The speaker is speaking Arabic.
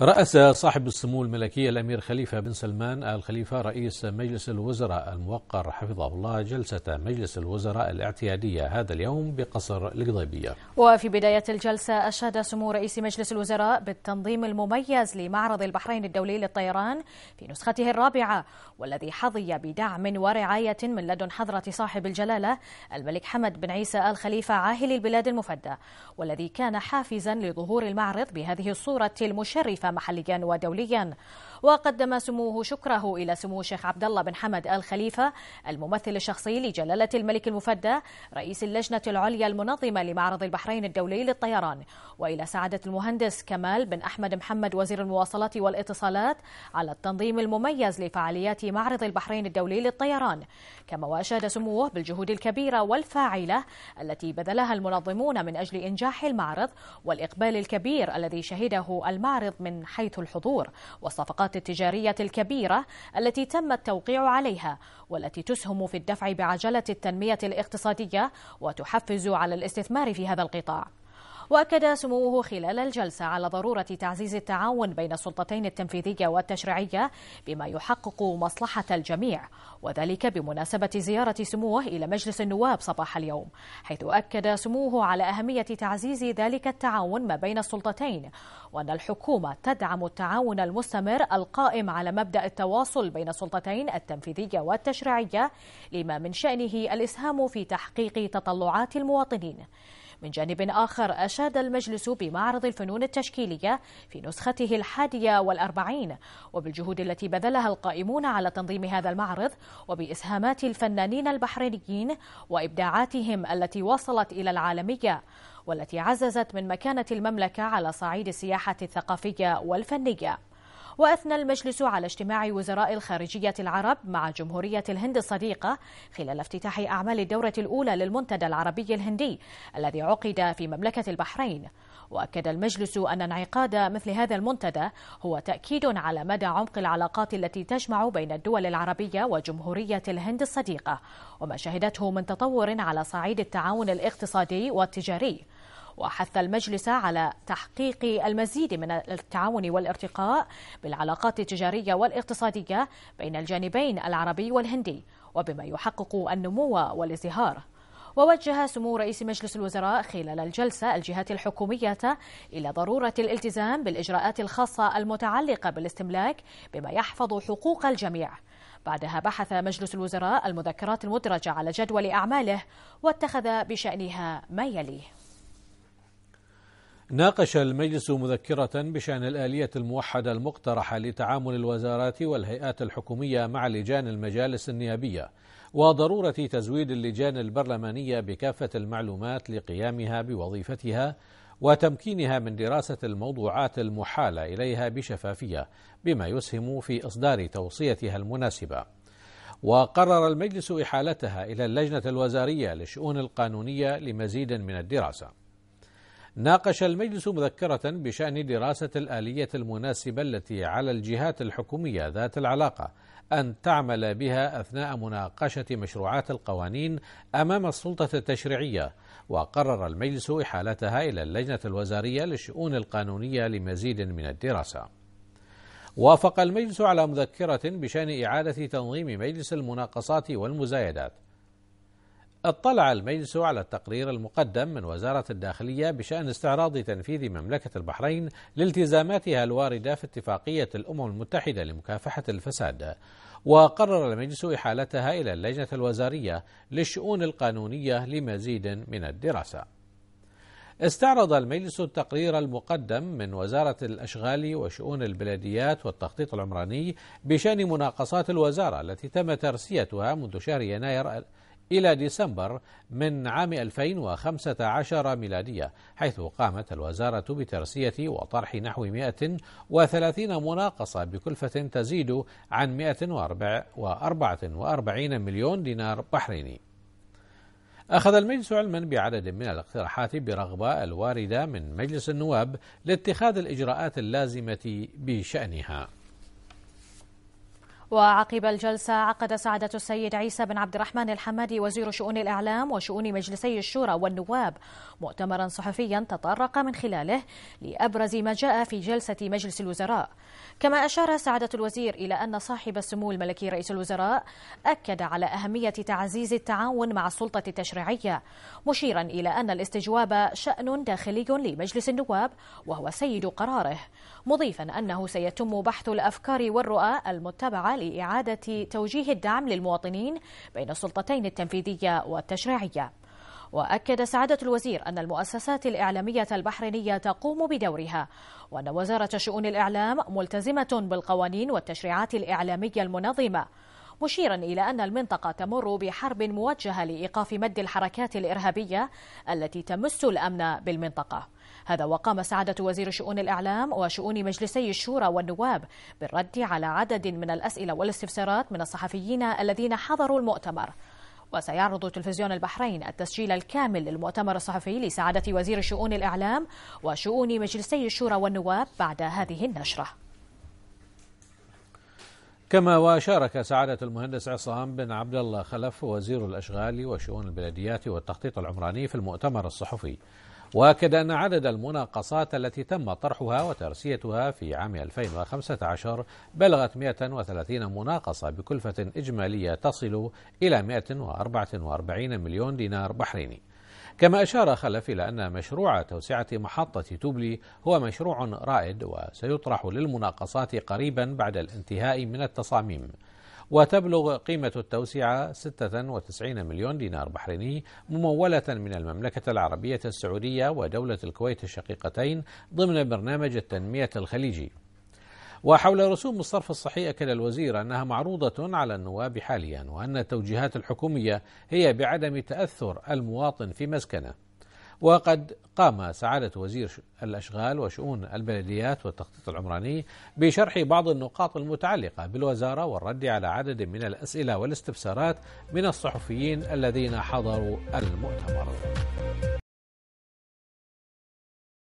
رأس صاحب السمو الملكية الأمير خليفة بن سلمان آل خليفة رئيس مجلس الوزراء الموقر حفظه الله جلسة مجلس الوزراء الاعتيادية هذا اليوم بقصر القضيبية وفي بداية الجلسة أشهد سمو رئيس مجلس الوزراء بالتنظيم المميز لمعرض البحرين الدولي للطيران في نسخته الرابعة والذي حظي بدعم ورعاية من لدن حضرة صاحب الجلالة الملك حمد بن عيسى آل خليفة عاهل البلاد المفدى والذي كان حافزا لظهور المعرض بهذه الصورة المشرفة محليا ودوليا وقدم سموه شكره إلى سمو الشيخ عبد الله بن حمد آل خليفة الممثل الشخصي لجلالة الملك المفدى رئيس اللجنة العليا المنظمة لمعرض البحرين الدولي للطيران وإلى سعادة المهندس كمال بن أحمد محمد وزير المواصلات والاتصالات على التنظيم المميز لفعاليات معرض البحرين الدولي للطيران كما وأشاد سموه بالجهود الكبيرة والفاعلة التي بذلها المنظمون من أجل إنجاح المعرض والإقبال الكبير الذي شهده المعرض من حيث الحضور والصفقات الصفقات التجارية الكبيرة التي تم التوقيع عليها والتي تسهم في الدفع بعجلة التنمية الاقتصادية وتحفز على الاستثمار في هذا القطاع واكد سموه خلال الجلسه على ضروره تعزيز التعاون بين السلطتين التنفيذيه والتشريعيه بما يحقق مصلحه الجميع وذلك بمناسبه زياره سموه الى مجلس النواب صباح اليوم حيث اكد سموه على اهميه تعزيز ذلك التعاون ما بين السلطتين وان الحكومه تدعم التعاون المستمر القائم على مبدا التواصل بين السلطتين التنفيذيه والتشريعيه لما من شانه الاسهام في تحقيق تطلعات المواطنين من جانب آخر أشاد المجلس بمعرض الفنون التشكيلية في نسخته الحادية والأربعين وبالجهود التي بذلها القائمون على تنظيم هذا المعرض وبإسهامات الفنانين البحرينيين وإبداعاتهم التي وصلت إلى العالمية والتي عززت من مكانة المملكة على صعيد السياحة الثقافية والفنية وأثنى المجلس على اجتماع وزراء الخارجية العرب مع جمهورية الهند الصديقة خلال افتتاح أعمال الدورة الأولى للمنتدى العربي الهندي الذي عقد في مملكة البحرين واكد المجلس ان انعقاد مثل هذا المنتدى هو تاكيد على مدى عمق العلاقات التي تجمع بين الدول العربيه وجمهوريه الهند الصديقه وما شهدته من تطور على صعيد التعاون الاقتصادي والتجاري وحث المجلس على تحقيق المزيد من التعاون والارتقاء بالعلاقات التجارية والاقتصادية بين الجانبين العربي والهندي وبما يحقق النمو والازدهار ووجه سمو رئيس مجلس الوزراء خلال الجلسة الجهات الحكومية إلى ضرورة الالتزام بالإجراءات الخاصة المتعلقة بالاستملاك بما يحفظ حقوق الجميع بعدها بحث مجلس الوزراء المذكرات المدرجة على جدول أعماله واتخذ بشأنها ما يليه ناقش المجلس مذكرة بشأن الآلية الموحدة المقترحة لتعامل الوزارات والهيئات الحكومية مع لجان المجالس النيابية وضرورة تزويد اللجان البرلمانية بكافة المعلومات لقيامها بوظيفتها وتمكينها من دراسة الموضوعات المحالة إليها بشفافية بما يسهم في إصدار توصيتها المناسبة وقرر المجلس إحالتها إلى اللجنة الوزارية للشؤون القانونية لمزيد من الدراسة ناقش المجلس مذكرة بشأن دراسة الآلية المناسبة التي على الجهات الحكومية ذات العلاقة أن تعمل بها أثناء مناقشة مشروعات القوانين أمام السلطة التشريعية وقرر المجلس إحالتها إلى اللجنة الوزارية للشؤون القانونية لمزيد من الدراسة وافق المجلس على مذكرة بشأن إعادة تنظيم مجلس المناقصات والمزايدات اطلع المجلس على التقرير المقدم من وزارة الداخلية بشأن استعراض تنفيذ مملكة البحرين لالتزاماتها الواردة في اتفاقية الأمم المتحدة لمكافحة الفساد وقرر المجلس إحالتها إلى اللجنة الوزارية للشؤون القانونية لمزيد من الدراسة استعرض المجلس التقرير المقدم من وزارة الأشغال وشؤون البلديات والتخطيط العمراني بشأن مناقصات الوزارة التي تم ترسيتها منذ شهر يناير إلى ديسمبر من عام 2015 ميلادية حيث قامت الوزارة بترسية وطرح نحو 130 مناقصة بكلفة تزيد عن 144 مليون دينار بحريني أخذ المجلس علما بعدد من الاقتراحات برغبة الواردة من مجلس النواب لاتخاذ الإجراءات اللازمة بشأنها وعقب الجلسة عقد سعادة السيد عيسى بن عبد الرحمن الحمادي وزير شؤون الإعلام وشؤون مجلسي الشورى والنواب مؤتمرا صحفيا تطرق من خلاله لأبرز ما جاء في جلسة مجلس الوزراء كما أشار سعادة الوزير إلى أن صاحب السمو الملكي رئيس الوزراء أكد على أهمية تعزيز التعاون مع السلطة التشريعية مشيرا إلى أن الاستجواب شأن داخلي لمجلس النواب وهو سيد قراره مضيفا أنه سيتم بحث الأفكار والرؤى المتبعة لإعادة توجيه الدعم للمواطنين بين السلطتين التنفيذية والتشريعية وأكد سعادة الوزير أن المؤسسات الإعلامية البحرينية تقوم بدورها وأن وزارة شؤون الإعلام ملتزمة بالقوانين والتشريعات الإعلامية المنظمة مشيرا إلى أن المنطقة تمر بحرب موجهة لإيقاف مد الحركات الإرهابية التي تمس الأمن بالمنطقة هذا وقام سعادة وزير شؤون الإعلام وشؤون مجلسي الشورى والنواب بالرد على عدد من الأسئلة والاستفسارات من الصحفيين الذين حضروا المؤتمر وسيعرض تلفزيون البحرين التسجيل الكامل للمؤتمر الصحفي لسعادة وزير شؤون الإعلام وشؤون مجلسي الشورى والنواب بعد هذه النشرة كما وشارك سعادة المهندس عصام بن عبد الله خلف وزير الأشغال وشؤون البلديات والتخطيط العمراني في المؤتمر الصحفي وأكد أن عدد المناقصات التي تم طرحها وترسيتها في عام 2015 بلغت 130 مناقصة بكلفة إجمالية تصل إلى 144 مليون دينار بحريني كما أشار خلف إلى أن مشروع توسعة محطة توبلي هو مشروع رائد وسيطرح للمناقصات قريبا بعد الانتهاء من التصاميم وتبلغ قيمة التوسعة 96 مليون دينار بحريني ممولة من المملكة العربية السعودية ودولة الكويت الشقيقتين ضمن برنامج التنمية الخليجي وحول رسوم الصرف الصحي أكد الوزير أنها معروضة على النواب حاليا وأن التوجيهات الحكومية هي بعدم تأثر المواطن في مسكنه وقد قام سعادة وزير الأشغال وشؤون البلديات والتخطيط العمراني بشرح بعض النقاط المتعلقة بالوزارة والرد على عدد من الأسئلة والاستفسارات من الصحفيين الذين حضروا المؤتمر.